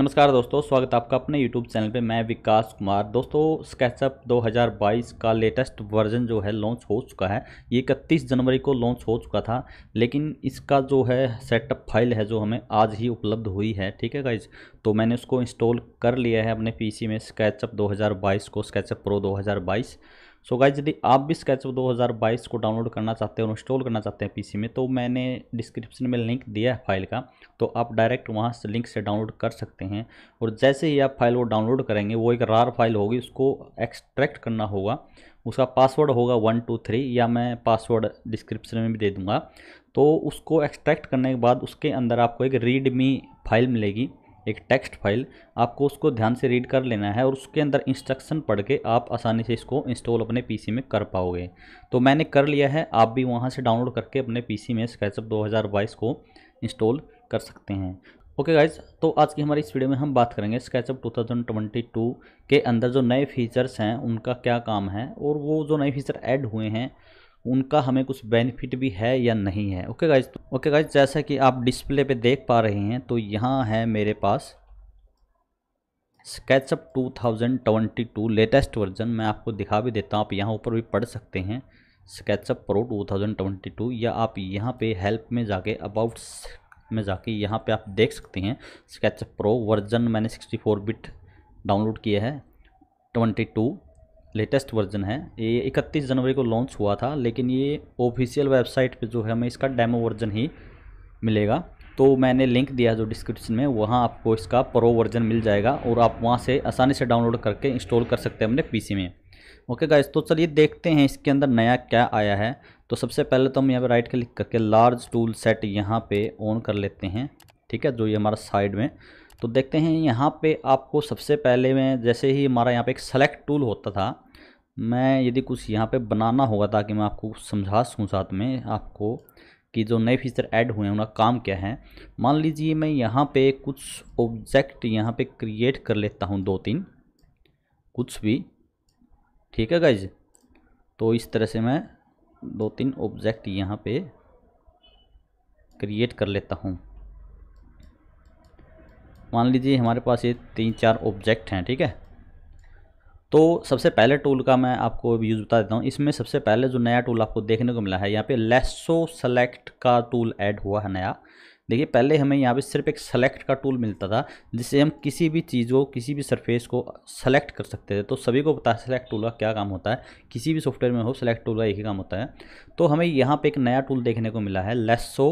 नमस्कार दोस्तों स्वागत आपका अपने यूट्यूब चैनल पे मैं विकास कुमार दोस्तों स्केचअप 2022 का लेटेस्ट वर्जन जो है लॉन्च हो चुका है ये इकतीस जनवरी को लॉन्च हो चुका था लेकिन इसका जो है सेटअप फाइल है जो हमें आज ही उपलब्ध हुई है ठीक है गाइज तो मैंने उसको इंस्टॉल कर लिया है अपने पीसी में स्केचअप 2022 को स्केचअप प्रो दो सो गाइज यदि आप भी स्केच 2022 को डाउनलोड करना चाहते हैं और इंस्टॉल करना चाहते हैं पीसी में तो मैंने डिस्क्रिप्शन में लिंक दिया है फाइल का तो आप डायरेक्ट वहाँ से लिंक से डाउनलोड कर सकते हैं और जैसे ही आप फाइल वो डाउनलोड करेंगे वो एक रार फाइल होगी उसको एक्सट्रैक्ट करना होगा उसका पासवर्ड होगा वन टू थ्री या मैं पासवर्ड डिस्क्रिप्शन में भी दे दूँगा तो उसको एक्सट्रैक्ट करने के बाद उसके अंदर आपको एक रीडमी फाइल मिलेगी एक टेक्स्ट फाइल आपको उसको ध्यान से रीड कर लेना है और उसके अंदर इंस्ट्रक्शन पढ़ के आप आसानी से इसको इंस्टॉल अपने पीसी में कर पाओगे तो मैंने कर लिया है आप भी वहाँ से डाउनलोड करके अपने पीसी में स्क्रैचअप 2022 को इंस्टॉल कर सकते हैं ओके okay गाइज तो आज की हमारी इस वीडियो में हम बात करेंगे स्केचअप 2022 के अंदर जो नए फीचर्स हैं उनका क्या काम है और वो जो नए फीचर ऐड हुए हैं उनका हमें कुछ बेनिफिट भी है या नहीं है ओके गाइज ओके गाइज जैसा कि आप डिस्प्ले पे देख पा रहे हैं तो यहाँ है मेरे पास स्केचअप 2022 लेटेस्ट वर्जन मैं आपको दिखा भी देता हूँ आप यहाँ ऊपर भी पढ़ सकते हैं स्केचअप प्रो 2022 या आप यहाँ पे हेल्प में जाके अबाउट में जाके यहाँ पे आप देख सकते हैं स्केचअप प्रो वर्जन मैंने 64 बिट डाउनलोड किया है 22 लेटेस्ट वर्जन है ये 31 जनवरी को लॉन्च हुआ था लेकिन ये ऑफिशियल वेबसाइट पे जो है हमें इसका डेमो वर्जन ही मिलेगा तो मैंने लिंक दिया जो डिस्क्रिप्शन में वहाँ आपको इसका प्रो वर्जन मिल जाएगा और आप वहाँ से आसानी से डाउनलोड करके इंस्टॉल कर सकते हैं अपने पी में ओके गाइज तो चलिए देखते हैं इसके अंदर नया क्या आया है तो सबसे पहले तो हम यहाँ पर राइट क्लिक करके लार्ज टूल सेट यहाँ पर ऑन कर लेते हैं ठीक है जो ये हमारा साइड में तो देखते हैं यहाँ पे आपको सबसे पहले में जैसे ही हमारा यहाँ पे एक सेलेक्ट टूल होता था मैं यदि कुछ यहाँ पे बनाना होगा ताकि मैं आपको समझा सकूँ साथ में आपको कि जो नए फीचर ऐड हुए हैं उनका काम क्या है मान लीजिए मैं यहाँ पे कुछ ऑब्जेक्ट यहाँ पे क्रिएट कर लेता हूँ दो तीन कुछ भी ठीक है गाइज तो इस तरह से मैं दो तीन ऑब्जेक्ट यहाँ पे क्रिएट कर लेता हूँ मान लीजिए हमारे पास ये तीन चार ऑब्जेक्ट हैं ठीक है तो सबसे पहले टूल का मैं आपको यूज़ बता देता हूँ इसमें सबसे पहले जो नया टूल आपको देखने को मिला है यहाँ पे लेसो सेलेक्ट का टूल ऐड हुआ है नया देखिए पहले हमें यहाँ पे सिर्फ एक सेलेक्ट का टूल मिलता था जिससे हम किसी भी चीज़ को किसी भी सरफेस को सेलेक्ट कर सकते थे तो सभी को पता है सेलेक्ट टूल का क्या काम होता है किसी भी सॉफ्टवेयर में हो सेलेक्ट टूल का एक ही काम होता है तो हमें यहाँ पर एक नया टूल देखने को मिला है लेसो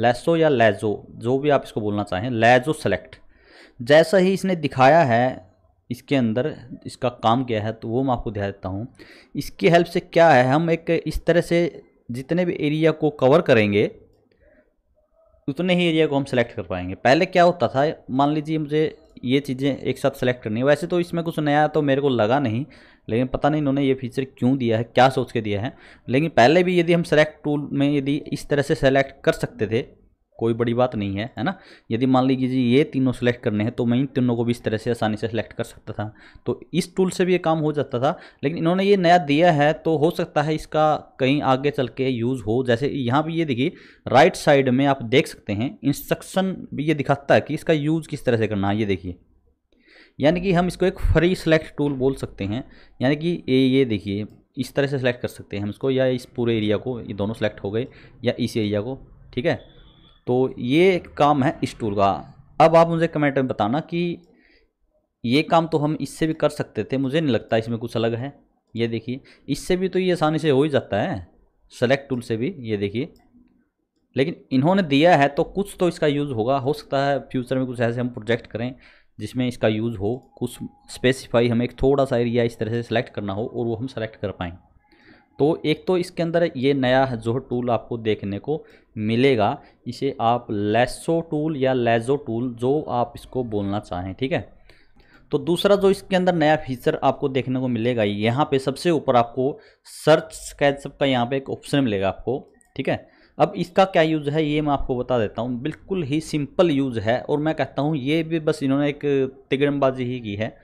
लेसो या लेजो जो भी आप इसको बोलना चाहें लेजो सेलेक्ट जैसा ही इसने दिखाया है इसके अंदर इसका काम क्या है तो वो मैं आपको दिखा देता हूँ इसकी हेल्प से क्या है हम एक इस तरह से जितने भी एरिया को कवर करेंगे उतने ही एरिया को हम सेलेक्ट कर पाएंगे पहले क्या होता था मान लीजिए मुझे ये चीज़ें एक साथ सेलेक्ट करनी वैसे तो इसमें कुछ नया तो मेरे को लगा नहीं लेकिन पता नहीं इन्होंने ये फीचर क्यों दिया है क्या सोच के दिया है लेकिन पहले भी यदि हम सेलेक्ट टूल में यदि इस तरह से सेलेक्ट कर सकते थे कोई बड़ी बात नहीं है है ना यदि मान लीजिए जी ये तीनों सेलेक्ट करने हैं तो मैं इन तीनों को भी इस तरह से आसानी से सिलेक्ट कर सकता था तो इस टूल से भी ये काम हो जाता था लेकिन इन्होंने ये नया दिया है तो हो सकता है इसका कहीं आगे चल के यूज़ हो जैसे यहाँ पर ये देखिए राइट साइड में आप देख सकते हैं इंस्ट्रक्शन भी ये दिखाता है कि इसका यूज़ किस तरह से करना है ये देखिए यानी कि हम इसको एक फ्री सेलेक्ट टूल बोल सकते हैं यानी कि ये ये देखिए इस तरह से सेलेक्ट कर सकते हैं हम इसको या इस पूरे एरिया को ये दोनों सेलेक्ट हो गए या इस एरिया को ठीक है तो ये काम है इस टूल का अब आप मुझे कमेंट में बताना कि ये काम तो हम इससे भी कर सकते थे मुझे नहीं लगता इसमें कुछ अलग है ये देखिए इससे भी तो ये आसानी से हो ही जाता है सेलेक्ट टूल से भी ये देखिए लेकिन इन्होंने दिया है तो कुछ तो इसका यूज़ होगा हो सकता है फ्यूचर में कुछ ऐसे हम प्रोजेक्ट करें जिसमें इसका यूज़ हो कुछ स्पेसिफाई हमें एक थोड़ा सा एरिया इस तरह से सेलेक्ट करना हो और वो हम सेलेक्ट कर पाएँ तो एक तो इसके अंदर ये नया जो टूल आपको देखने को मिलेगा इसे आप लेसो टूल या लेजो टूल जो आप इसको बोलना चाहें ठीक है तो दूसरा जो इसके अंदर नया फीचर आपको देखने को मिलेगा यहाँ पे सबसे ऊपर आपको सर्च सब का यहाँ पे एक ऑप्शन मिलेगा आपको ठीक है अब इसका क्या यूज़ है ये मैं आपको बता देता हूँ बिल्कुल ही सिंपल यूज़ है और मैं कहता हूँ ये भी बस इन्होंने एक तिगड़मबाजी ही की है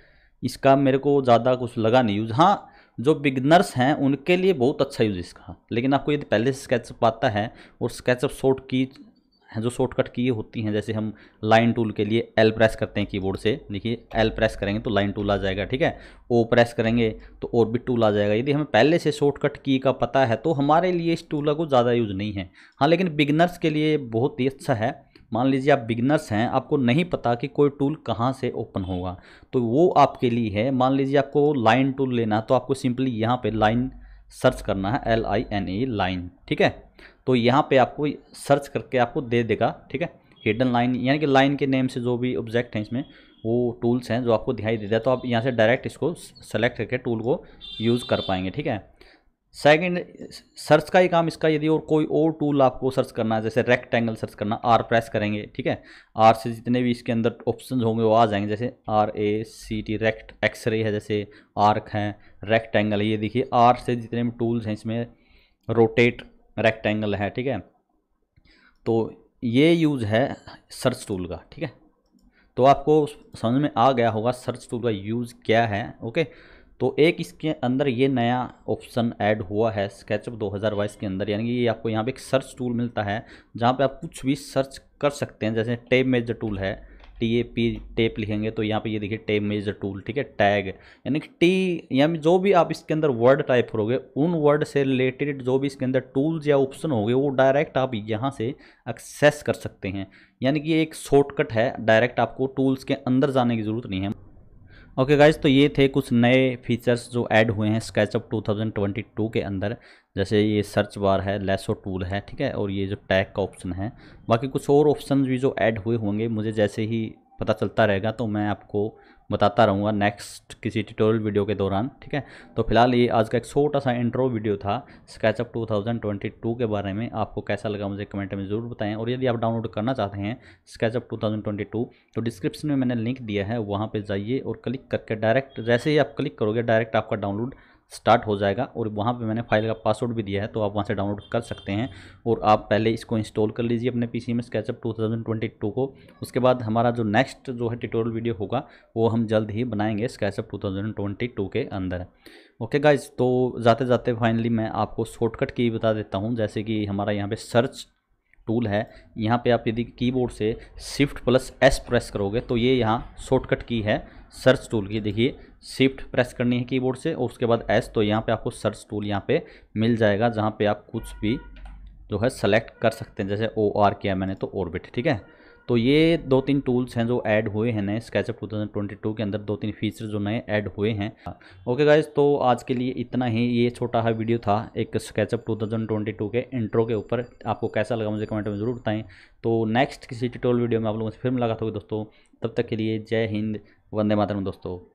इसका मेरे को ज़्यादा कुछ लगा नहीं यूज़ हाँ जो बिगनर्स हैं उनके लिए बहुत अच्छा यूज़ इसका लेकिन आपको यदि पहले से स्केचअप आता है और स्केचअप शॉर्ट की हैं जो शॉर्टकट की होती हैं जैसे हम लाइन टूल के लिए एल प्रेस करते हैं कीबोर्ड से देखिए एल प्रेस करेंगे तो लाइन टूल आ जाएगा ठीक है ओ प्रेस करेंगे तो और भी टूल आ जाएगा यदि हमें पहले से शॉर्टकट की का पता है तो हमारे लिए इस टूल को ज़्यादा यूज़ नहीं है हाँ लेकिन बिगनर्स के लिए बहुत ही अच्छा है मान लीजिए आप बिगनर्स हैं आपको नहीं पता कि कोई टूल कहाँ से ओपन होगा तो वो आपके लिए है मान लीजिए आपको लाइन टूल लेना है तो आपको सिंपली यहाँ पे लाइन सर्च करना है L I N E line ठीक है तो यहाँ पे आपको सर्च करके आपको दे देगा ठीक है हिडन लाइन यानी कि लाइन के नेम से जो भी ऑब्जेक्ट हैं इसमें वो टूल्स हैं जो आपको दिखाई देता है तो आप यहाँ से डायरेक्ट इसको सेलेक्ट करके टूल को यूज़ कर पाएंगे ठीक है सेकंड सर्च का ही काम इसका यदि और कोई और टूल आपको सर्च करना है जैसे रेक्टेंगल सर्च करना आर प्रेस करेंगे ठीक है आर से जितने भी इसके अंदर ऑप्शन होंगे वो आ जाएंगे जैसे R A C T rect x ray है जैसे आर्क है रेक्टेंगल है ये देखिए आर से जितने भी टूल्स हैं इसमें रोटेट रेक्टेंगल है ठीक है तो ये यूज़ है सर्च टूल का ठीक है तो आपको समझ में आ गया होगा सर्च टूल का यूज़ क्या है ओके तो एक इसके अंदर ये नया ऑप्शन ऐड हुआ है स्केचअप 2022 के अंदर यानी कि ये आपको यहाँ पे एक सर्च टूल मिलता है जहाँ पे आप कुछ भी सर्च कर सकते हैं जैसे टेप मेजर टूल है टी ए पी टेप लिखेंगे तो यहाँ पे ये देखिए टेप मेजर टूल ठीक है टैग यानी कि टी यानी जो भी आप इसके अंदर वर्ड टाइप करोगे उन वर्ड से रिलेटेड जो भी इसके अंदर टूल्स या ऑप्शन होंगे वो डायरेक्ट आप यहाँ से एक्सेस कर सकते हैं यानी कि एक शॉर्टकट है डायरेक्ट आपको टूल्स के अंदर जाने की ज़रूरत नहीं है ओके okay गाइज तो ये थे कुछ नए फीचर्स जो ऐड हुए हैं स्केचअप 2022 के अंदर जैसे ये सर्च बार है लेसो टूल है ठीक है और ये जो टैग का ऑप्शन है बाकी कुछ और ऑप्शन भी जो ऐड हुए होंगे मुझे जैसे ही पता चलता रहेगा तो मैं आपको बताता रहूँगा नेक्स्ट किसी ट्यूटोरियल वीडियो के दौरान ठीक है तो फिलहाल ये आज का एक छोटा सा इंट्रो वीडियो था स्केचअप 2022 के बारे में आपको कैसा लगा मुझे कमेंट में ज़रूर बताएं और यदि आप डाउनलोड करना चाहते हैं स्केचअप 2022 तो डिस्क्रिप्शन में मैंने लिंक दिया है वहाँ पर जाइए और क्लिक करके डायरेक्ट जैसे ही आप क्लिक करोगे डायरेक्ट आपका डाउनलोड स्टार्ट हो जाएगा और वहाँ पे मैंने फाइल का पासवर्ड भी दिया है तो आप वहाँ से डाउनलोड कर सकते हैं और आप पहले इसको इंस्टॉल कर लीजिए अपने पीसी में स्केचअप 2022 को उसके बाद हमारा जो नेक्स्ट जो है ट्यूटोरियल वीडियो होगा वो हम जल्द ही बनाएंगे स्केचअप 2022 के अंदर ओके गाइज तो जाते जाते फाइनली मैं आपको शॉर्टकट की बता देता हूँ जैसे कि हमारा यहाँ पर सर्च टूल है यहाँ पे आप यदि कीबोर्ड से शिफ्ट प्लस एस प्रेस करोगे तो ये यहाँ शॉर्टकट की है सर्च टूल की देखिए शिफ्ट प्रेस करनी है कीबोर्ड से और उसके बाद एस तो यहाँ पे आपको सर्च टूल यहाँ पे मिल जाएगा जहाँ पे आप कुछ भी जो है सेलेक्ट कर सकते हैं जैसे ओ आर किया मैंने तो ऑर्बिट ठीक है तो ये दो तीन टूल्स हैं जो ऐड हुए हैं नए स्केचअप 2022 के अंदर दो तीन फीचर जो नए ऐड हुए हैं ओके गाइज तो आज के लिए इतना ही ये छोटा सा वीडियो था एक स्केचअप 2022 के इंट्रो के ऊपर आपको कैसा लगा मुझे कमेंट में ज़रूर बताएं तो नेक्स्ट किसी टिटोल वीडियो में आप लोगों से फिर मुलाकात होगी दोस्तों तब तक के लिए जय हिंद वंदे मातरम दोस्तों